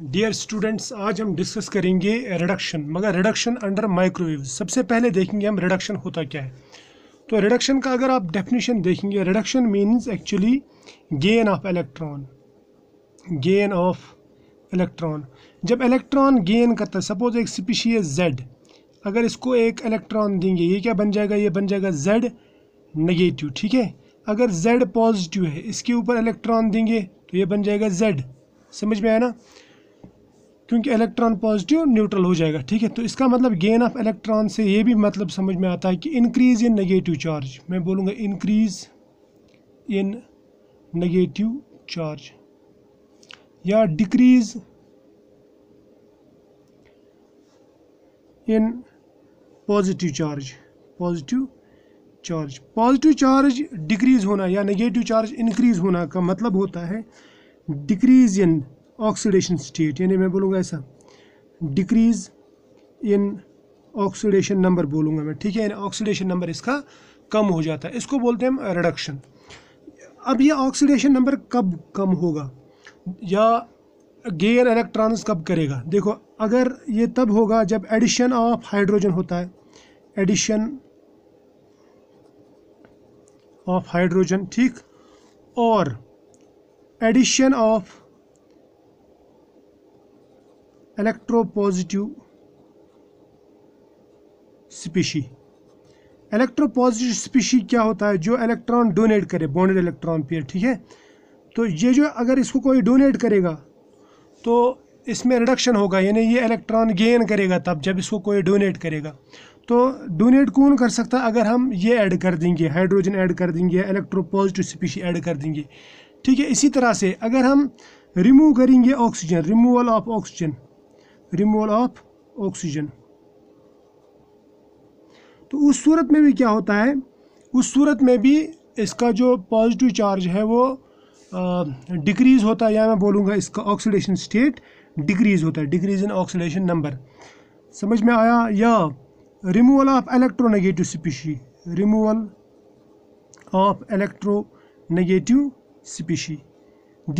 dear students आज हम discuss करेंगे रिडक्शन मगर रिडक्शन अंडर माइक्रोवेव सबसे पहले देखेंगे हम रिडक्शन होता क्या है तो रिडक्शन का अगर आप डेफिनेशन देखेंगे reduction means actually gain of electron gain of electron जब इलेक्ट्रॉन गेन करता है सपोज एक है जेड अगर इसको एक इलेक्ट्रॉन देंगे ये क्या बन जाएगा ये बन जाएगा जेड नेगेटिव ठीक है अगर जेड पॉजिटिव है इसके ऊपर इलेक्ट्रॉन देंगे तो ये बन जाएगा जेड समझ में आया ना क्योंकि इलेक्ट्रॉन पॉजिटिव न्यूट्रल हो जाएगा ठीक है तो इसका मतलब गेन ऑफ इलेक्ट्रॉन से ये भी मतलब समझ में आता है कि इंक्रीज इन नेगेटिव चार्ज मैं बोलूँगा इंक्रीज इन नेगेटिव चार्ज या decrease in positive charge positive charge positive charge decrease होना या नेगेटिव चार्ज इंक्रीज होना का मतलब होता है डिक्रीज इन ऑक्सीडेशन स्टेट यानी मैं बोलूँगा ऐसा डिक्रीज़ इन ऑक्सीडेशन नंबर बोलूँगा मैं ठीक है यानी ऑक्सीडेशन नंबर इसका कम हो जाता है इसको बोलते हैं हम रिडक्शन अब ये ऑक्सीडेशन नंबर कब कम होगा या गेयर इलेक्ट्रॉन्स कब करेगा देखो अगर ये तब होगा जब एडिशन ऑफ हाइड्रोजन होता है एडिशन ऑफ हाइड्रोजन ठीक और addition of electropositive species electropositive species क्या होता है जो इलेक्ट्रॉन डोनेट करे बॉन्डेड इलेक्ट्रॉन पेयर ठीक है तो ये जो अगर इसको कोई डोनेट करेगा तो इसमें रिडक्शन होगा यानी ये इलेक्ट्रॉन गेन करेगा तब जब इसको कोई डोनेट करेगा तो डोनेट कौन कर सकता है अगर हम ये ऐड कर देंगे हाइड्रोजन ऐड कर देंगे इलेक्ट्रोपॉजिटिव स्पीशी ऐड कर देंगे ठीक है इसी तरह से अगर हम रिमूव करेंगे oxygen removal of oxygen removal of oxygen तो उस सूरत में भी क्या होता है उस सूरत में भी इसका जो पॉजिटिव चार्ज है वो डिक्रीज़ होता है या मैं बोलूँगा इसका ऑक्सीडेशन स्टेट डिक्रीज़ होता है डिक्रीज इन ऑक्सीडेशन नंबर समझ में आया या removal of electronegative species removal of electronegative species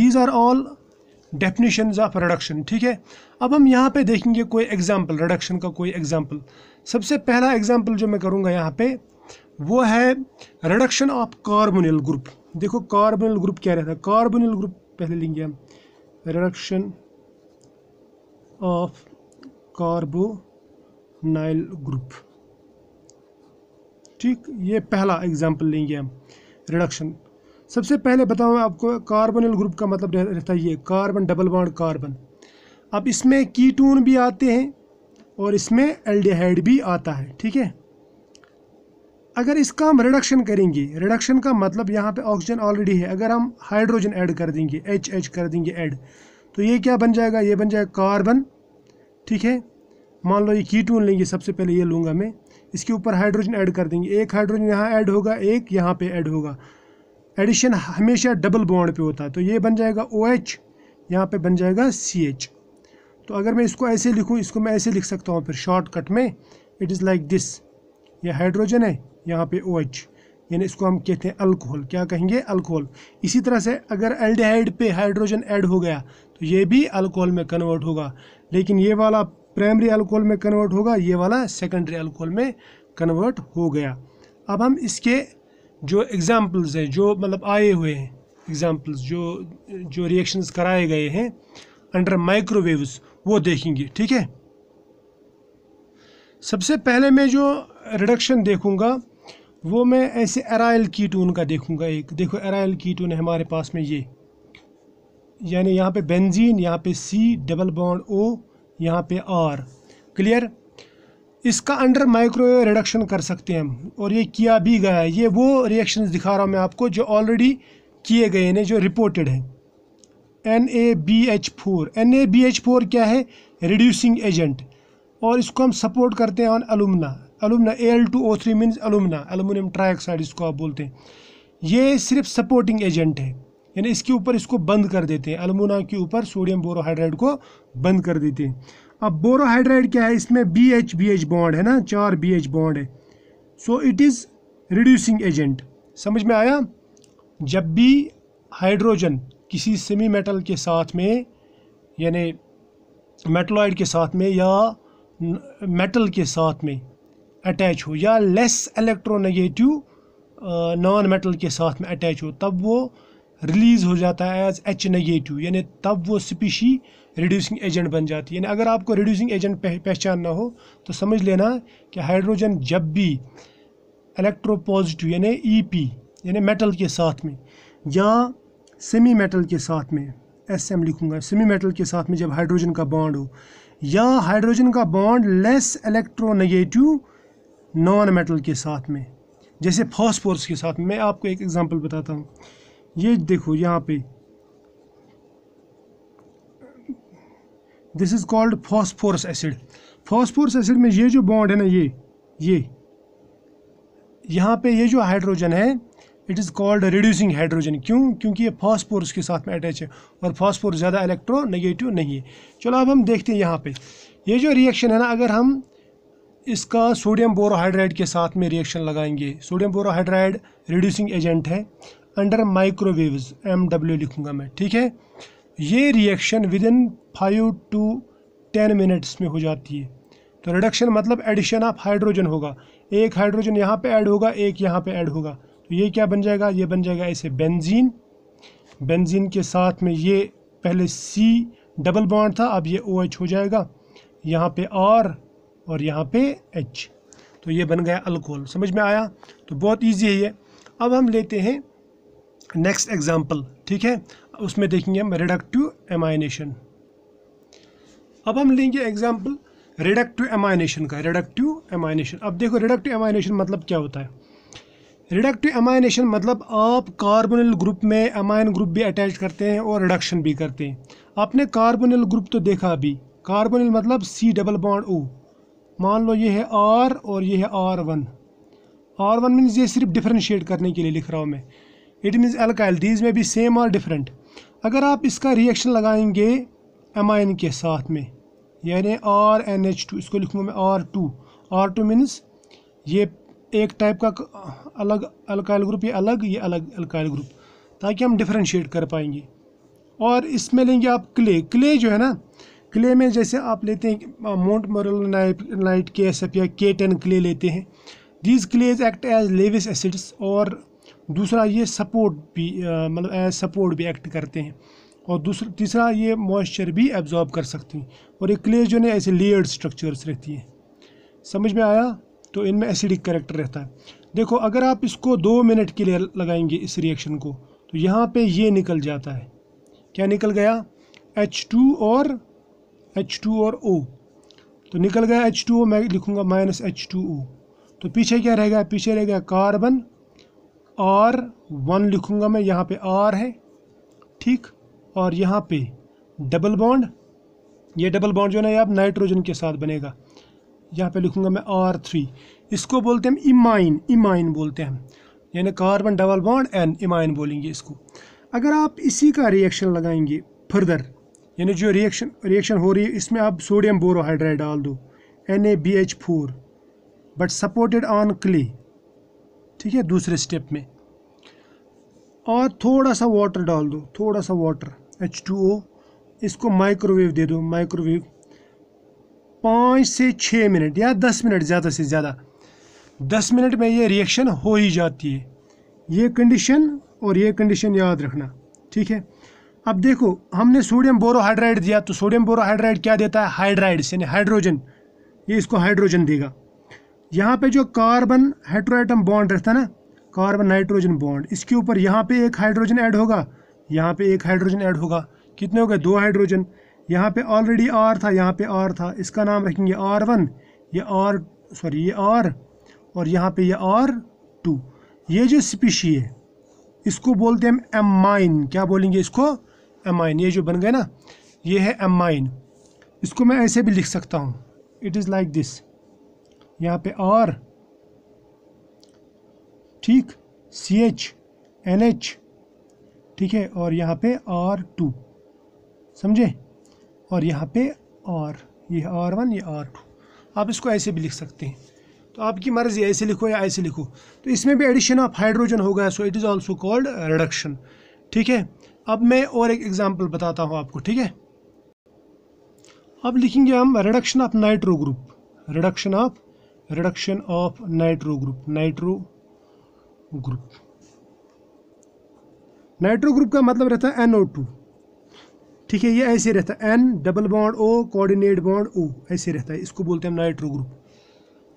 these are all definition of reduction ठीक है अब हम यहाँ पे देखेंगे कोई एग्जाम्पल रिडक्शन का कोई एग्जाम्पल सबसे पहला एग्जाम्पल जो मैं करूँगा यहाँ पे वो है रिडक्शन ऑफ कार्बोनिल ग्रुप देखो कार्बोनिल ग्रुप क्या रहता है कार्बोनिल ग्रुप पहले लेंगे हम रिडक्शन ऑफ कार्बोनाइल ग्रुप ठीक ये पहला एग्जाम्पल लेंगे हम रिडक्शन सबसे पहले बताऊँ आपको कार्बनल ग्रुप का मतलब रहता है ये कार्बन डबल बॉन्ड कार्बन अब इसमें कीटून भी आते हैं और इसमें एल्डिहाइड भी आता है ठीक है अगर इसका हम रिडक्शन करेंगे रिडक्शन का मतलब यहाँ पे ऑक्सीजन ऑलरेडी है अगर हम हाइड्रोजन ऐड कर देंगे एच एच कर देंगे ऐड तो ये क्या बन जाएगा ये बन जाएगा कार्बन ठीक है मान लो ये कीटून लेंगे सबसे पहले ये लूँगा मैं इसके ऊपर हाइड्रोजन ऐड कर देंगे एक हाइड्रोजन यहाँ ऐड होगा एक यहाँ पे ऐड होगा एडिशन हमेशा डबल बॉन्ड पे होता है तो ये बन जाएगा ओ एच यहाँ पर बन जाएगा सी एच तो अगर मैं इसको ऐसे लिखूँ इसको मैं ऐसे लिख सकता हूँ फिर शॉर्टकट में इट इज़ लाइक दिस यह हाइड्रोजन है यहाँ पे ओ OH, यानी इसको हम कहते हैं अल्कोहल क्या कहेंगे अल्कोहल इसी तरह से अगर एल्डिहाइड पे हाइड्रोजन ऐड हो गया तो ये भी अल्कोहल में कन्वर्ट होगा लेकिन ये वाला प्राइमरी अल्कोहल में कन्वर्ट होगा ये वाला सेकेंडरी अल्कोहल में कन्वर्ट हो गया अब हम इसके जो एग्ज़ाम्पल्स हैं जो मतलब आए हुए हैं एग्ज़ाम्पल्स जो जो रिएक्शंस कराए गए हैं अंडर माइक्रोवेव्स वो देखेंगे ठीक है सबसे पहले मैं जो रिडक्शन देखूंगा वो मैं ऐसे एराइल कीटून का देखूंगा एक देखो एराइल कीटून है हमारे पास में ये यानी यहाँ पे बेंजीन यहाँ पे सी डबल बॉन्ड ओ यहाँ पे आर क्लियर इसका अंडर माइक्रोवेव रिडक्शन कर सकते हैं हम और ये किया भी गया है ये वो रिएक्शन दिखा रहा हूँ मैं आपको जो ऑलरेडी किए गए हैं जो रिपोर्टेड हैं N A B H four N A B H four क्या है रिड्यूसिंग एजेंट और इसको हम सपोर्ट करते हैं on alumina alumina A L two O three means alumina aluminium trioxide इसको आप बोलते हैं ये सिर्फ सपोर्टिंग एजेंट है यानी इसके ऊपर इसको बंद कर देते हैं अलमुना के ऊपर सोडियम बोरोहाइड्राइड को बंद कर देते हैं अब बोरोहाइड्राइड क्या है इसमें B H B H bond है ना चार बी एच बॉन्ड है so it is reducing agent समझ में आया जब भी हाइड्रोजन किसी सेमी मेटल के साथ में यानी मेटलॉइड के साथ में या मेटल के साथ में अटैच हो या लेस इलेक्ट्रोनेगेटिव नॉन मेटल के साथ में अटैच हो तब वो रिलीज़ हो जाता है एज एच नेगेटिव यानी तब वो स्पीशी रिड्यूसिंग एजेंट बन जाती है यानी अगर आपको रिड्यूसिंग एजेंट पहचानना हो तो समझ लेना कि हाइड्रोजन जब भी इलेक्ट्रोपॉजिटिव यानी ई e पी यानी मेटल के साथ में या सेमी मेटल के साथ में एस एम लिखूंगा सेमी मेटल के साथ में जब हाइड्रोजन का बॉन्ड हो या हाइड्रोजन का bond less electronegative non metal के साथ में जैसे फॉस्फोरस के साथ में मैं आपको एक एग्जांपल बताता हूँ ये देखो यहाँ पे this is called phosphorus acid phosphorus acid में ये जो बॉन्ड है ना ये ये यहाँ पे ये जो हाइड्रोजन है it is called reducing hydrogen क्यों क्योंकि ये फॉस्फोरस के साथ में अटैच है और फॉस्फोरस ज़्यादा नेगेटिव नहीं है चलो अब हम देखते हैं यहाँ पे ये जो रिएक्शन है ना अगर हम इसका सोडियम बोरोहाइड्राइड के साथ में रिएक्शन लगाएंगे सोडियम बोरोहाइड्राइड रिड्यूसिंग एजेंट है अंडर माइक्रोवेव्स एम डब्ल्यू लिखूंगा मैं ठीक है ये reaction within five to ten minutes में हो जाती है तो रिडक्शन मतलब एडिशन ऑफ हाइड्रोजन होगा एक हाइड्रोजन यहाँ पे ऐड होगा एक यहाँ पे ऐड होगा तो ये क्या बन जाएगा ये बन जाएगा ऐसे बेंजीन बेंजीन के साथ में ये पहले सी डबल बॉन्ड था अब ये ओ OH हो जाएगा यहाँ पे आर और यहाँ पे एच तो ये बन गया अल्कोहल समझ में आया तो बहुत ईजी है ये अब हम लेते हैं नेक्स्ट एग्जाम्पल ठीक है उसमें देखेंगे हम रिडक्टिव एमाइनेशन अब हम लेंगे एग्जाम्पल रिडक्टिव एमाइनेशन का रिडक्टिव एमाइनेशन अब देखो रिडक्टिव एमाइनेशन मतलब क्या होता है रिडक्टिव एमाइनेशन मतलब आप कार्बोनल ग्रुप में अमाइन ग्रुप भी अटैच करते हैं और रिडक्शन भी करते हैं आपने कार्बोनल ग्रुप तो देखा अभी कार्बोनल मतलब सी डबल बॉन्ड ओ मान लो ये है आर और ये है R one R one means ये सिर्फ डिफ्रेंशिएट करने के लिए लिख रहा हूँ मैं इट मीन्स एल्काइल दीज में भी सेम और डिफरेंट अगर आप इसका रिएक्शन लगाएंगे एमाइन के साथ में यानी आर एन एच टू इसको लिखूंगा मैं R two R two means ये एक टाइप का अलग अलकाइल ग्रुप ये अलग ये अलग अलकाइल ग्रुप ताकि हम डिफ्रेंशिएट कर पाएंगे और इसमें लेंगे आप क्ले क्ले जो है ना क्ले में जैसे आप लेते हैं montmorillonite K S F या के टेन क्ले लेते हैं these clays act as Lewis acids और दूसरा ये सपोर्ट भी मतलब एज सपोर्ट भी एक्ट करते हैं और दूसरा तीसरा ये मॉइस्चर भी एब्जॉर्ब कर सकती हैं और ये क्ले जो है ऐसे लेयर्ड स्ट्रक्चर्स रहती हैं समझ में आया तो इनमें एसिडिक करेक्टर रहता है देखो अगर आप इसको दो मिनट के लिए लगाएंगे इस रिएक्शन को तो यहाँ पे ये निकल जाता है क्या निकल गया एच टू और एच टू और ओ तो निकल गया एच टू ओ मैं लिखूँगा माइनस एच टू ओ तो पीछे क्या रहेगा पीछे रहेगा कार्बन आर वन लिखूँगा मैं यहाँ पे आर है ठीक और यहाँ पे डबल बॉन्ड ये डबल बॉन्ड जो है ना ये अब नाइट्रोजन के साथ बनेगा यहाँ पे लिखूँगा मैं आर थ्री इसको बोलते हैं हम इमाइन इमाइन बोलते हैं यानी carbon double bond and imine बोलेंगे इसको अगर आप इसी का रिएक्शन लगाएंगे फर्दर यानी जो रिएक्शन रिएक्शन हो रही है इसमें आप सोडियम बोरोहाइड्राइड डाल दो N A B H four but supported on clay ठीक है दूसरे स्टेप में और थोड़ा सा वाटर डाल दो थोड़ा सा वाटर एच टू ओ इसको माइक्रोवेव दे दो माइक्रोवेव पाँच से छः मिनट या दस मिनट ज़्यादा से ज़्यादा दस मिनट में ये रिएक्शन हो ही जाती है ये कंडीशन और ये कंडीशन याद रखना ठीक है अब देखो हमने सोडियम बोरोहाइड्राइड दिया तो सोडियम बोरोहाइड्राइड क्या देता है हाइड्राइड्स यानी हाइड्रोजन ये इसको हाइड्रोजन देगा यहाँ पे जो कार्बन हाइड्रोटम बॉन्ड रहता है ना कार्बन नाइट्रोजन बॉन्ड इसके ऊपर यहाँ पे एक हाइड्रोजन ऐड होगा यहाँ पे एक हाइड्रोजन ऐड होगा कितने हो गए दो हाइड्रोजन यहाँ पे ऑलरेडी आर था यहाँ पे आर था इसका नाम रखेंगे आर वन ये आर सॉरी ये आर और यहाँ पे ये आर टू ये जो स्पीशी है इसको बोलते हैं एम माइन क्या बोलेंगे इसको एम माइन ये जो बन गए ना ये है एम माइन इसको मैं ऐसे भी लिख सकता हूँ इट इज़ लाइक दिस यहाँ पे आर ठीक सी एच एन एच ठीक है और यहाँ पे आर टू समझे और यहाँ पे आर ये आर वन ये आर टू आप इसको ऐसे भी लिख सकते हैं तो आपकी मर्ज़ी ऐसे लिखो या ऐसे लिखो तो इसमें भी एडिशन ऑफ हाइड्रोजन हो गया so it is also called reduction ठीक है अब मैं और एक एग्ज़ाम्पल बताता हूँ आपको ठीक है अब लिखेंगे हम reduction of nitro group reduction of reduction of nitro group nitro group nitro group का मतलब रहता है एन टू ठीक है ये ऐसे रहता है N double bond O coordinate bond O ऐसे रहता है इसको बोलते हैं नाइट्रो ग्रुप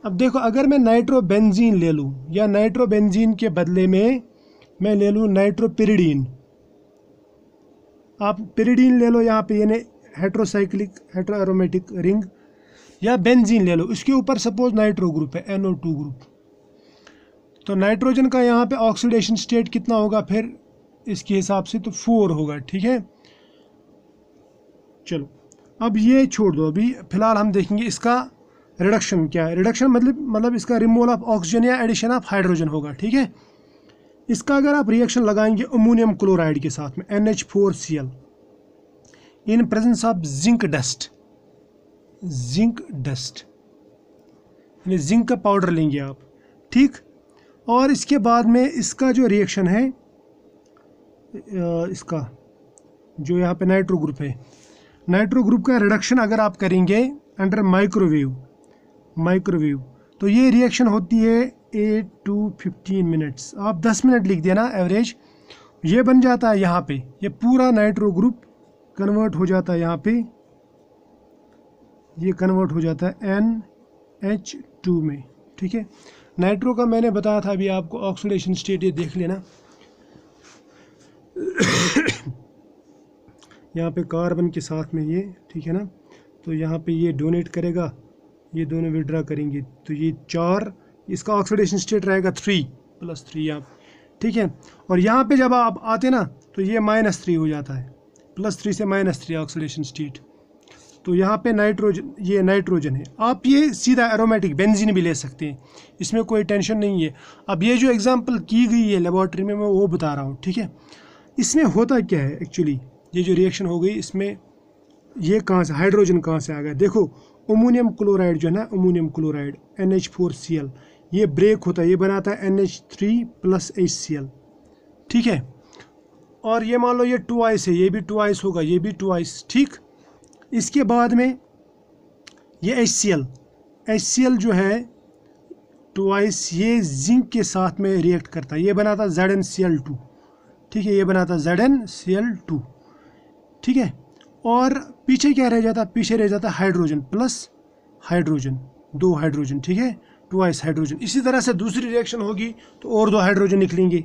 अब देखो अगर मैं नाइट्रो बेंजीन ले लूँ या नाइट्रो बेंजीन के बदले में मैं ले लूँ नाइट्रोपिरिडीन आप पिरीडीन ले लो यहाँ पे यानी हेट्रोसाइक्लिक हेट्रो एरोमेटिक रिंग या बेंजीन ले लो इसके ऊपर सपोज नाइट्रो ग्रुप है एनओ टू ग्रुप तो नाइट्रोजन का यहाँ पे ऑक्सीडेशन स्टेट कितना होगा फिर इसके हिसाब से तो फोर होगा ठीक है चलो अब ये छोड़ दो अभी फ़िलहाल हम देखेंगे इसका रिडक्शन क्या है रिडक्शन मतलब मतलब इसका रिमूवल ऑफ ऑक्सीजन या एडिशन ऑफ हाइड्रोजन होगा ठीक है इसका अगर आप रिएक्शन लगाएंगे अमोनियम क्लोराइड के साथ में N H four C L in presence of zinc dust zinc dust यानी जिंक का पाउडर लेंगे आप ठीक और इसके बाद में इसका जो रिएक्शन है इसका जो यहाँ पे नाइट्रो ग्रुप है नाइट्रो ग्रुप का रिडक्शन अगर आप करेंगे अंडर माइक्रोवेव माइक्रोवेव तो ये रिएक्शन होती है एट टू फिफ्टीन मिनट्स आप दस मिनट लिख देना एवरेज ये बन जाता है यहाँ पे ये पूरा नाइट्रो ग्रुप कन्वर्ट हो जाता है यहाँ पे ये कन्वर्ट हो जाता है एन एच टू में ठीक है नाइट्रो का मैंने बताया था अभी आपको ऑक्सीडेशन स्टेट ये देख लेना यहाँ पे कार्बन के साथ में ये ठीक है ना तो यहाँ पे ये डोनेट करेगा ये दोनों विड्रा करेंगे तो ये चार इसका ऑक्सीडेशन स्टेट रहेगा थ्री प्लस थ्री यहाँ ठीक है और यहाँ पे जब आप आते ना तो ये माइनस थ्री हो जाता है प्लस थ्री से माइनस थ्री ऑक्सीडेशन स्टेट तो यहाँ पे नाइट्रोजन ये नाइट्रोजन है आप ये सीधा एरोमेटिक बेंजीन भी ले सकते हैं इसमें कोई टेंशन नहीं है अब ये जो एग्ज़ाम्पल की गई है लेबॉर्ट्री में मैं वो बता रहा हूँ ठीक है इसमें होता क्या है एक्चुअली ये जो रिएक्शन हो गई इसमें ये कहाँ से हाइड्रोजन कहाँ से आ गया देखो अमोनियम क्लोराइड जो है ना ammonium chloride N H four C L ये ब्रेक होता है ये बनाता है N H three plus H C L ठीक है और ये मान लो ये टू आइस है ये भी टू आइस होगा ये भी टू आइस ठीक इसके बाद में ये H C L H C L जो है टू आइस ये जिंक के साथ में रिएक्ट करता है ये बनाता है Z N C L two ठीक है ये बना था Z N C L two ठीक है और पीछे क्या रह जाता पीछे रह जाता हाइड्रोजन प्लस हाइड्रोजन दो हाइड्रोजन ठीक है टू आइस हाइड्रोजन इसी तरह से दूसरी रिएक्शन होगी तो और दो हाइड्रोजन निकलेंगे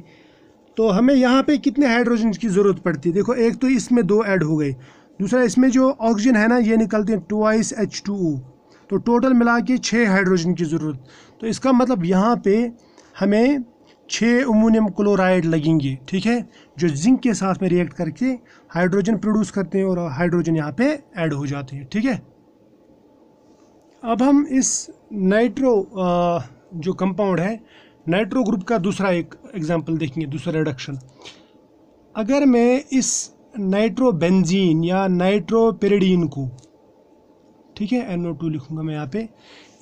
तो हमें यहाँ पे कितने हाइड्रोजन की ज़रूरत पड़ती है देखो एक तो इसमें दो ऐड हो गए दूसरा इसमें जो ऑक्सीजन है ना ये निकलते हैं आइस एच टू ओ तो टोटल मिला के छः हाइड्रोजन की ज़रूरत तो इसका मतलब यहाँ पे हमें छः अमोनियम क्लोराइड लगेंगे ठीक है जो जिंक के साथ में रिएक्ट करके हाइड्रोजन प्रोड्यूस करते हैं और हाइड्रोजन यहाँ पे ऐड हो जाते हैं ठीक है अब हम इस नाइट्रो जो कंपाउंड है नाइट्रो ग्रुप का दूसरा एक एग्जाम्पल देखेंगे दूसरा रिडक्शन अगर मैं इस बेंजीन या पेरेडीन को ठीक है एनओ टू लिखूंगा मैं यहाँ पे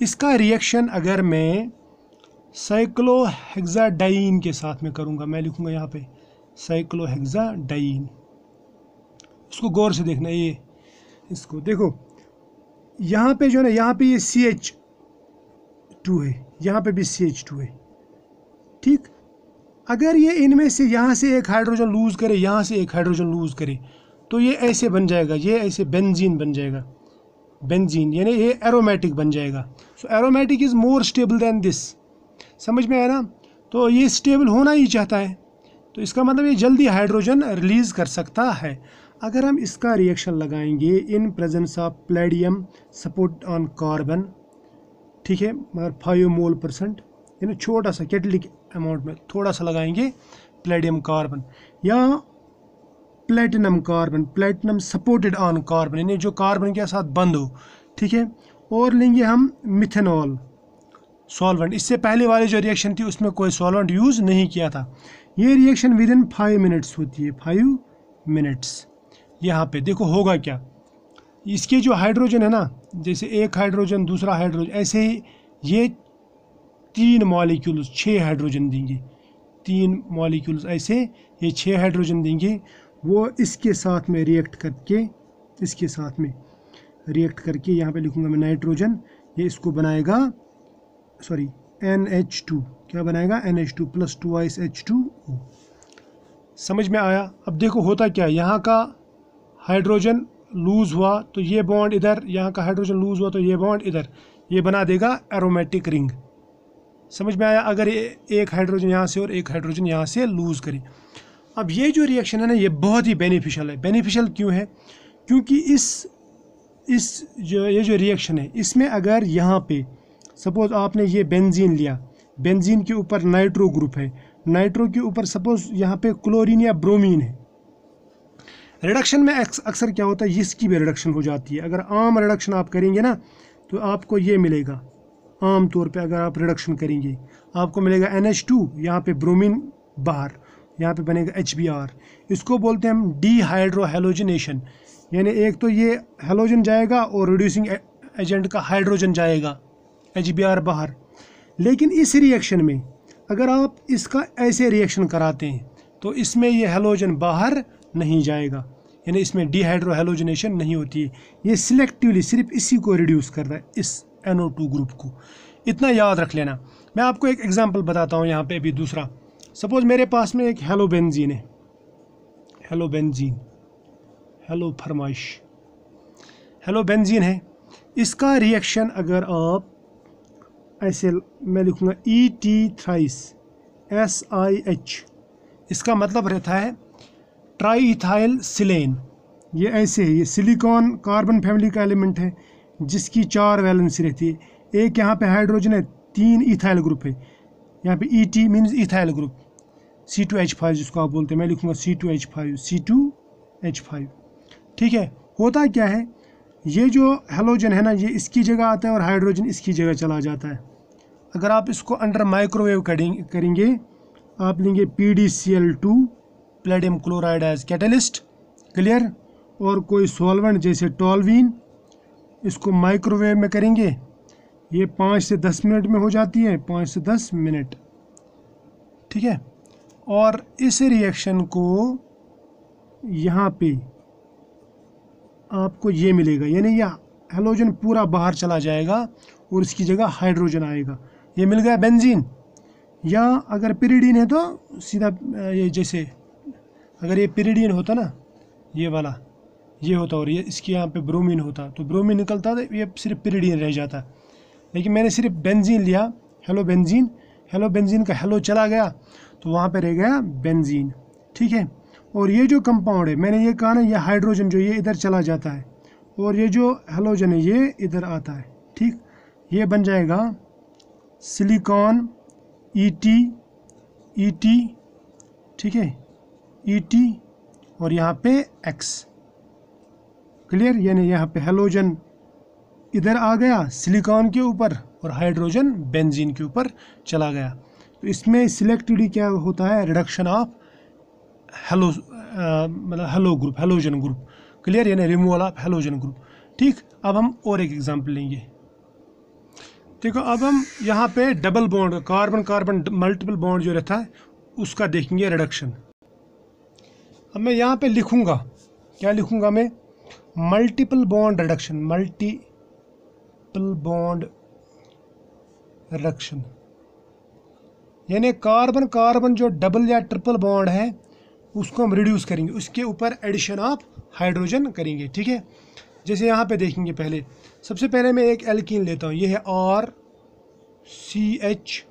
इसका रिएक्शन अगर मैं साइक्लोहेक्साडाइन के साथ में करूंगा मैं लिखूंगा यहाँ पे साइक्लोहेक्साडाइन इसको गौर से देखना ये इसको देखो यहाँ पे जो है ना यहाँ पे ये सी एच टू है यहाँ पे भी सी एच टू है ठीक अगर ये इनमें से यहाँ से एक हाइड्रोजन लूज़ करे यहाँ से एक हाइड्रोजन लूज़ करे तो ये ऐसे बन जाएगा ये ऐसे बेंजीन बन जाएगा बेंजीन यानी ये एरोमेटिक बन जाएगा so aromatic is more stable than this समझ में आया ना तो ये स्टेबल होना ही चाहता है तो इसका मतलब ये जल्दी हाइड्रोजन रिलीज़ कर सकता है अगर हम इसका रिएक्शन लगाएंगे in presence of palladium support on carbon ठीक है मगर फाइव मोल परसेंट यानी छोटा सा कैटलिक अमाउंट में थोड़ा सा लगाएंगे प्लेडियम कार्बन या platinum carbon platinum supported on carbon यानी जो कार्बन के साथ बंद हो ठीक है और लेंगे हम मिथेनॉल सॉल्वेंट इससे पहले वाली जो रिएक्शन थी उसमें कोई सॉल्वेंट यूज़ नहीं किया था ये reaction within five minutes होती है फाइव मिनट्स यहाँ पे देखो होगा क्या इसके जो हाइड्रोजन है ना जैसे एक हाइड्रोजन दूसरा हाइड्रोजन ऐसे ही ये तीन मॉलिक्यूल्स छः हाइड्रोजन देंगे तीन मॉलिक्यूल्स ऐसे ये छः हाइड्रोजन देंगे वो इसके साथ में रिएक्ट करके इसके साथ में रिएक्ट करके यहाँ पे लिखूँगा मैं नाइट्रोजन ये इसको बनाएगा सॉरी एन एच टू क्या बनाएगा N H two plus twice H two O समझ में आया अब देखो होता क्या है यहाँ का हाइड्रोजन लूज़ हुआ तो ये बॉन्ड इधर यहाँ का हाइड्रोजन लूज़ हुआ तो ये बॉन्ड इधर ये बना देगा एरोमेटिक रिंग समझ में आया अगर ये एक हाइड्रोजन यहाँ से और एक हाइड्रोजन यहाँ से लूज़ करें अब ये जो रिएक्शन है ना ये बहुत ही बेनिफिशियल है बेनिफिशियल क्यों है क्योंकि इस इस जो ये जो रिएक्शन है इसमें अगर यहाँ पे सपोज़ आपने ये बेंजीन लिया बेंजीन के ऊपर नाइट्रो ग्रुप है नाइट्रो के ऊपर सपोज़ यहाँ पे क्लोरीन या ब्रोमीन है रिडक्शन में अक्सर क्या होता है इसकी भी रिडक्शन हो जाती है अगर आम रिडक्शन आप करेंगे ना तो आपको ये मिलेगा आम तौर पे अगर आप रिडक्शन करेंगे आपको मिलेगा एन एच टू यहाँ पर ब्रोमिन बाहर यहाँ पे बनेगा एच बी आर इसको बोलते हैं हम डीहाइड्रोहेलोजनेशन यानी एक तो ये हेलोजन जाएगा और रिड्यूसिंग एजेंट का हाइड्रोजन जाएगा एच बी आर बाहर लेकिन इस रिएक्शन में अगर आप इसका ऐसे रिएक्शन कराते हैं तो इसमें यह हेलोजन बाहर नहीं जाएगा यानी इसमें डिहाइड्रोहेलोजनेशन नहीं होती है ये सिलेक्टिवली सिर्फ इसी को रिड्यूस कर रहा है इस टू ग्रुप को इतना याद रख लेना मैं आपको एक एग्जांपल बताता हूँ यहाँ पे अभी दूसरा सपोज़ मेरे पास में एक हेलोबेंजीन है हेलोबेंजीन हेलो फरमाइश हेलोबेंजीन है इसका रिएक्शन अगर आप ऐसे मैं लिखूँगा E T thrice S I H इसका मतलब रहता है ट्राई इथाइल सिलेन ये ऐसे है ये सिलिकॉन कार्बन फैमिली का एलिमेंट है जिसकी चार वैलेंसी रहती है एक यहाँ पे हाइड्रोजन है तीन इथाइल ग्रुप है यहाँ पे E T means ethyl group C two H five जिसको आप बोलते हैं मैं लिखूँगा C two H five C two H five ठीक है होता क्या है ये जो हेलोजन है ना ये इसकी जगह आता है और हाइड्रोजन इसकी जगह चला जाता है अगर आप इसको अंडर माइक्रोवेव करेंगे आप लेंगे P D C L two palladium chloride as catalyst clear और कोई सॉल्वेंट जैसे टॉलवीन इसको माइक्रोवेव में करेंगे ये पाँच से दस मिनट में हो जाती है पाँच से दस मिनट ठीक है और इस रिएक्शन को यहाँ पे आपको ये मिलेगा यानी यह हेलोजन पूरा बाहर चला जाएगा और इसकी जगह हाइड्रोजन आएगा ये मिल गया बेंजीन या अगर पिरीडीन है तो सीधा ये जैसे अगर ये पिरीडीन होता ना ये वाला ये होता और ये इसके यहाँ पे ब्रोमीन होता तो ब्रोमीन निकलता तो ये सिर्फ पिरीडीन रह जाता लेकिन मैंने सिर्फ बेंजीन लिया हेलो बेंजीन हेलो बेंजीन का हेलो चला गया तो वहाँ पे रह गया बेंजीन ठीक है और ये जो कंपाउंड है मैंने ये कहा ना ये हाइड्रोजन जो ये इधर चला जाता है और ये जो हेलोजन है ये इधर आता है ठीक ये बन जाएगा सिलिकॉन ईटी ईटी ठीक है ईटी e और यहाँ पे एक्स क्लियर यानी यहाँ पे हेलोजन इधर आ गया सिलिकॉन के ऊपर और हाइड्रोजन बेंजीन के ऊपर चला गया तो इसमें सिलेक्टिवली क्या होता है रिडक्शन ऑफ हेलो uh, मतलब halo group halogen group clear यानी रिमूवल ऑफ हेलोजन ग्रुप ठीक अब हम और एक एग्जाम्पल लेंगे देखो अब हम यहाँ पे double bond carbon carbon multiple bond जो रहता है उसका देखेंगे रिडक्शन अब मैं यहाँ पे लिखूँगा क्या लिखूँगा मैं multiple bond reduction multiple bond reduction यानी कार्बन कार्बन जो डबल या ट्रिपल बॉन्ड है उसको हम रिड्यूस करेंगे उसके ऊपर एडिशन ऑफ हाइड्रोजन करेंगे ठीक है जैसे यहाँ पे देखेंगे पहले सबसे पहले मैं एक एल्किन लेता हूँ ये है R C H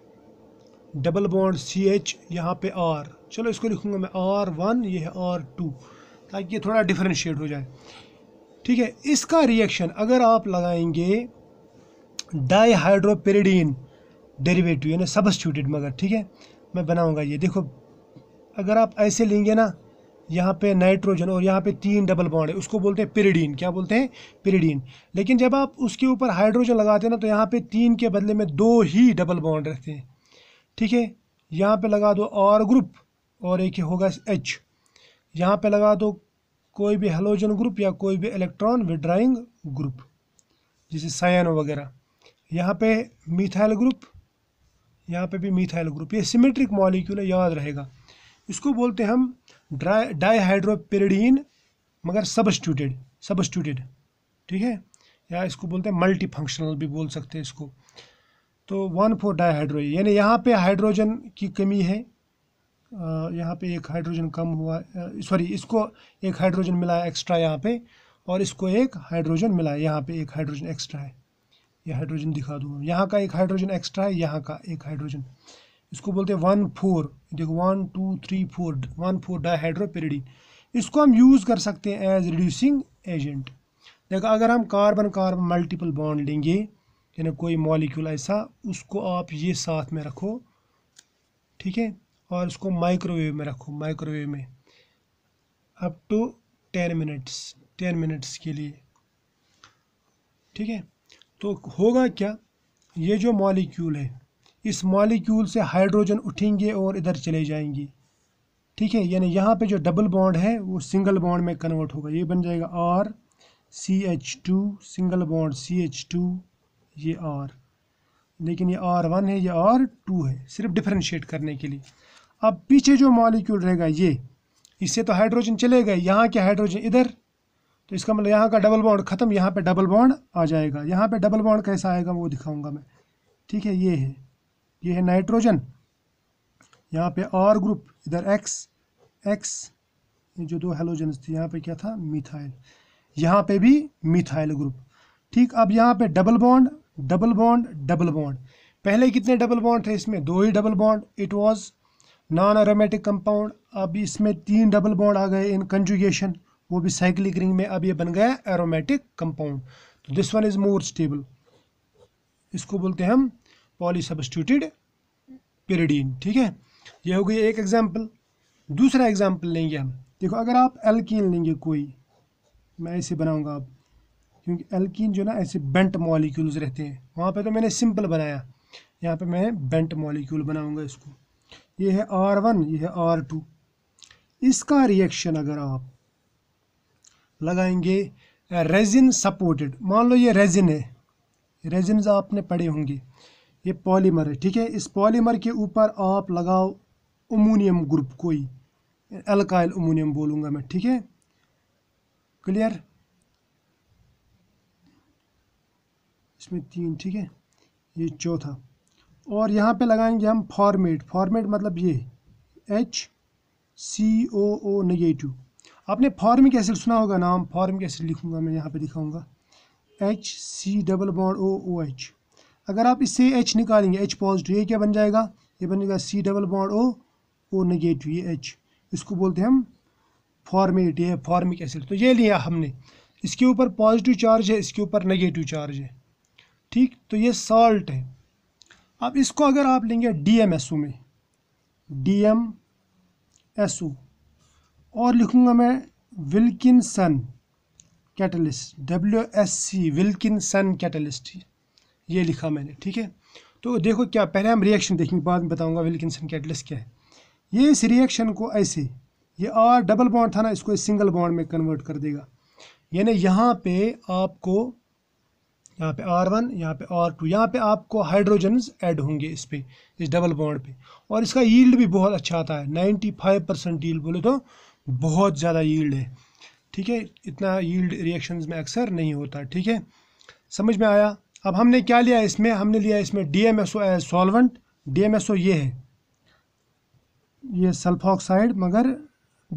double bond C H यहाँ पे आर चलो इसको लिखूँगा मैं आर वन ये है आर टू ताकि ये थोड़ा डिफ्रेंशिएट हो जाए ठीक है इसका रिएक्शन अगर आप लगाएंगे डाई हाइड्रोपेरिडीन डेरिवेटिव यानी सबस्टिट्यूटेड मगर ठीक है मैं बनाऊंगा ये देखो अगर आप ऐसे लेंगे ना यहाँ पे नाइट्रोजन और यहाँ पे तीन डबल बॉन्ड है उसको बोलते हैं पिरीडीन क्या बोलते हैं पिरीडीन लेकिन जब आप उसके ऊपर हाइड्रोजन लगाते हैं ना तो यहाँ पे तीन के बदले में दो ही डबल बॉन्ड रहते हैं ठीक है यहाँ पे लगा दो और ग्रुप और एक ही होगा एच यहाँ पे लगा दो कोई भी हेलोजन ग्रुप या कोई भी इलेक्ट्रॉन विड्राइंग ग्रुप जैसे साइन वगैरह यहाँ पर मिथाइल ग्रुप यहाँ पर भी मिथाइल ग्रुप ये सिमेट्रिक मॉलिक्यूल याद रहेगा इसको बोलते हैं हम ड्राई डाईहाइड्रोपेरिडीन मगर सबस्टूटेड सबस्टूटेड ठीक है या इसको बोलते हैं मल्टी फंक्शनल भी बोल सकते हैं इसको तो वन फोर डाईहाइड्रो यानी यहाँ पे हाइड्रोजन की कमी है यहाँ पे एक हाइड्रोजन कम हुआ सॉरी इसको एक हाइड्रोजन मिला है एक्स्ट्रा यहाँ पे और इसको एक हाइड्रोजन मिला है यहाँ पे एक हाइड्रोजन एक्स्ट्रा है ये हाइड्रोजन दिखा दूँ यहाँ का एक हाइड्रोजन एक्स्ट्रा है यहाँ का एक हाइड्रोजन इसको बोलते हैं वन फोर देखो one two three four one four dihydropyridine इसको हम यूज़ कर सकते हैं एज रिड्यूसिंग एजेंट देखो अगर हम कार्बन कार्बन मल्टीपल बॉन्ड लेंगे यानी कोई मॉलिक्यूल ऐसा उसको आप ये साथ में रखो ठीक है और इसको माइक्रोवेव में रखो माइक्रोवेव में up to ten minutes ten minutes के लिए ठीक है तो होगा क्या ये जो मॉलिक्यूल है इस मॉलिक्यूल से हाइड्रोजन उठेंगे और इधर चले जाएंगे ठीक है यानी यहाँ पे जो डबल बॉन्ड है वो सिंगल बॉन्ड में कन्वर्ट होगा ये बन जाएगा R C H two single bond C H two ये आर लेकिन ये आर वन है ये आर टू है सिर्फ डिफ्रेंशिएट करने के लिए अब पीछे जो मॉलिक्यूल रहेगा ये इससे तो हाइड्रोजन चले गए यहाँ के हाइड्रोजन इधर तो इसका मतलब यहाँ का डबल बॉन्ड ख़त्म यहाँ पे डबल बॉन्ड आ जाएगा यहाँ पे डबल बॉन्ड कैसा आएगा वो दिखाऊंगा मैं ठीक है ये है ये है नाइट्रोजन यहाँ पे आर ग्रुप इधर एक्स एक्स ये जो दो हेलोजन थे यहाँ पे क्या था मिथाइल यहाँ पे भी मिथाइल ग्रुप ठीक अब यहाँ पे double bond double bond double bond पहले कितने डबल बॉन्ड थे इसमें दो ही double bond it was non aromatic compound अब इसमें तीन डबल बॉन्ड आ गए इन कंजुगेशन वो भी साइक्लिक रिंग में अब ये बन गया एरोमेटिक कंपाउंड तो this one is more stable इसको बोलते हैं हम पॉली सब्सटीट्यूटेड पेरिडीन ठीक है ये हो गई एक एग्जाम्पल दूसरा एग्जाम्पल लेंगे हम देखो अगर आप एल्कीन लेंगे कोई मैं ऐसे बनाऊंगा आप क्योंकि एल्कीन जो ना ऐसे बेंट मॉलिक्यूल्स रहते हैं वहाँ पे तो मैंने सिंपल बनाया यहाँ पे मैं बेंट मॉलिक्यूल बनाऊंगा इसको ये है आर वन ये है आर टू इसका रिएक्शन अगर आप लगाएंगे रेजिन सपोर्टेड मान लो ये रेजिन है रेजिन आपने पढ़े होंगे ये पॉलीमर है ठीक है इस पॉलीमर के ऊपर आप लगाओ अमोनियम ग्रुप कोई एल्काइल अमोनियम बोलूँगा मैं ठीक है क्लियर इसमें तीन ठीक है ये चौथा और यहाँ पे लगाएंगे हम फॉर्मेट फॉर्मेट मतलब ये H C O O negative आपने फॉर्मिक एसिड सुना होगा नाम फॉर्मिक एसिड लिखूंगा मैं यहाँ पे दिखाऊंगा H C double bond O O H अगर आप इससे एच निकालेंगे एच पॉजिटिव ये क्या बन जाएगा ये बन जाएगा C double bond O O negative ये एच इसको बोलते हैं हम फॉर्मेट ये फॉर्मिक एसिड तो ये लिया हमने इसके ऊपर पॉजिटिव चार्ज है इसके ऊपर नेगेटिव चार्ज है ठीक तो ये सॉल्ट है अब इसको अगर आप लेंगे डी एम एस ओ में डी एम एस ओ और लिखूँगा मैं Wilkinson catalyst W S C Wilkinson catalyst ये लिखा मैंने ठीक है तो देखो क्या पहले हम रिएक्शन देखेंगे बाद में बताऊंगा विल्किंसन कैटलिस क्या है ये इस रिएक्शन को ऐसे ये आर डबल बॉन्ड था ना इसको इस सिंगल बॉन्ड में कन्वर्ट कर देगा यानी यहाँ पे आपको यहाँ पे आर वन यहाँ पे आर टू यहाँ पे आपको हाइड्रोजन ऐड होंगे इस पर इस डबल बॉन्ड पे और इसका यील्ड भी बहुत अच्छा आता है नाइन्टी फाइव परसेंट यील्ड बोले तो बहुत ज़्यादा यील्ड है ठीक है इतना यील्ड रिएक्शन में अक्सर नहीं होता ठीक है समझ में आया अब हमने क्या लिया इसमें हमने लिया इसमें D M S O as solvent D M S O ये है ये सल्फॉक्साइड मगर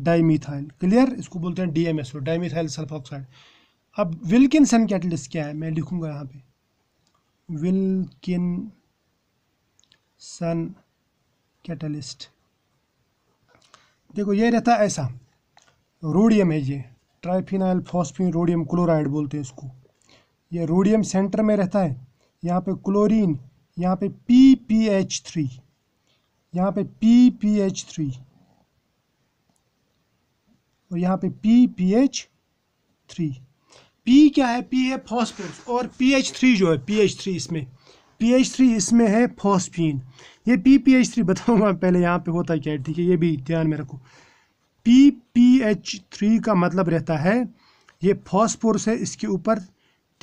डाइमिथाइल क्लियर इसको बोलते हैं D M S O dimethyl sulfoxide अब सन कैटलिस्ट क्या है मैं लिखूंगा यहाँ पे विल्किन सन कैटलिस्ट देखो ये रहता है ऐसा रोडियम है ये ट्राइफिनाइल फॉस्फिन रोडियम क्लोराइड बोलते हैं इसको ये रोडियम सेंटर में रहता है यहाँ पे क्लोरीन यहाँ पे पी पी एच थ्री यहाँ पे पी पी एच थ्री और यहाँ पे P P H three P क्या है पी है फॉस्फोरस और पी एच थ्री जो है पी एच थ्री इसमें पी एच थ्री इसमें है फॉस्फीन ये पी पी एच थ्री बताऊँगा पहले यहाँ पे होता क्या है ठीक है ये भी ध्यान में रखो पी पी एच थ्री का मतलब रहता है ये फॉस्फोरस है इसके ऊपर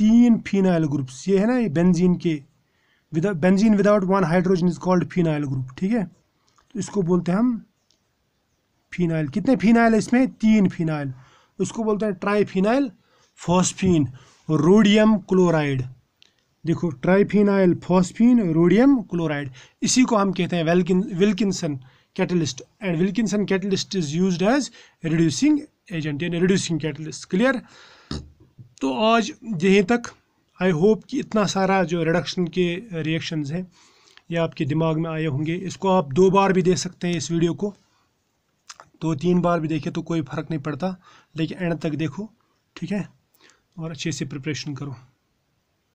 तीन फिनाइल ग्रुप्स ये है ना ये बेंजीन के विदा benzene without one hydrogen is called phenyl group ठीक है तो इसको बोलते हैं हम फिनाइल कितने फिनाइल इसमें तीन फिनाइल उसको बोलते हैं triphenyl phosphine rhodium chloride देखो ट्राईफिनाइल फॉस्फीन रोडियम क्लोराइड इसी को हम कहते हैं Wilkinson catalyst and Wilkinson catalyst is use as reducing agent यानी रिड्यूसिंग कैटलिस्ट क्लियर तो आज यहीं तक आई होप कि इतना सारा जो रिडक्शन के रिएक्शंस हैं ये आपके दिमाग में आए होंगे इसको आप दो बार भी देख सकते हैं इस वीडियो को दो तीन बार भी देखें तो कोई फ़र्क नहीं पड़ता लेकिन एंड तक देखो ठीक है और अच्छे से प्रिपरेशन करो